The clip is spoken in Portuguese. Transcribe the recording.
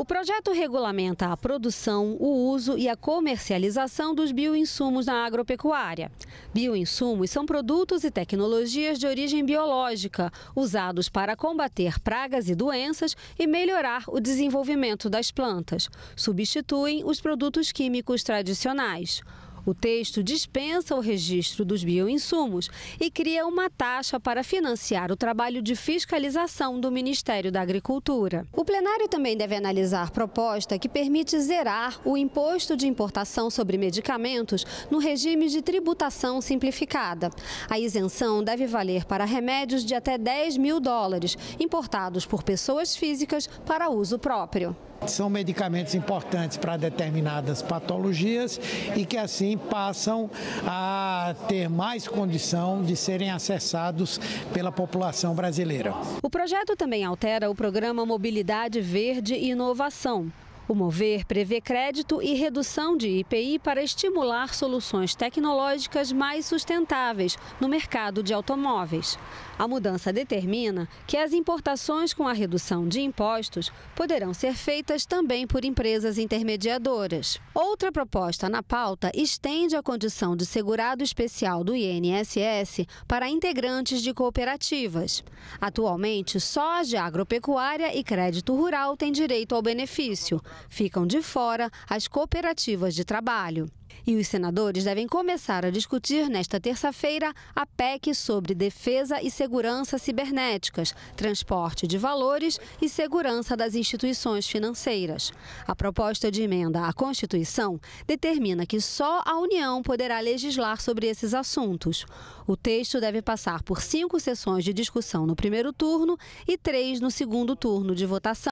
O projeto regulamenta a produção, o uso e a comercialização dos bioinsumos na agropecuária. Bioinsumos são produtos e tecnologias de origem biológica, usados para combater pragas e doenças e melhorar o desenvolvimento das plantas. Substituem os produtos químicos tradicionais. O texto dispensa o registro dos bioinsumos e cria uma taxa para financiar o trabalho de fiscalização do Ministério da Agricultura. O plenário também deve analisar proposta que permite zerar o imposto de importação sobre medicamentos no regime de tributação simplificada. A isenção deve valer para remédios de até 10 mil dólares, importados por pessoas físicas para uso próprio. São medicamentos importantes para determinadas patologias e que assim passam a ter mais condição de serem acessados pela população brasileira. O projeto também altera o programa Mobilidade Verde e Inovação, o Mover prevê crédito e redução de IPI para estimular soluções tecnológicas mais sustentáveis no mercado de automóveis. A mudança determina que as importações com a redução de impostos poderão ser feitas também por empresas intermediadoras. Outra proposta na pauta estende a condição de segurado especial do INSS para integrantes de cooperativas. Atualmente, só de agropecuária e crédito rural têm direito ao benefício. Ficam de fora as cooperativas de trabalho. E os senadores devem começar a discutir nesta terça-feira a PEC sobre defesa e segurança cibernéticas, transporte de valores e segurança das instituições financeiras. A proposta de emenda à Constituição determina que só a União poderá legislar sobre esses assuntos. O texto deve passar por cinco sessões de discussão no primeiro turno e três no segundo turno de votação.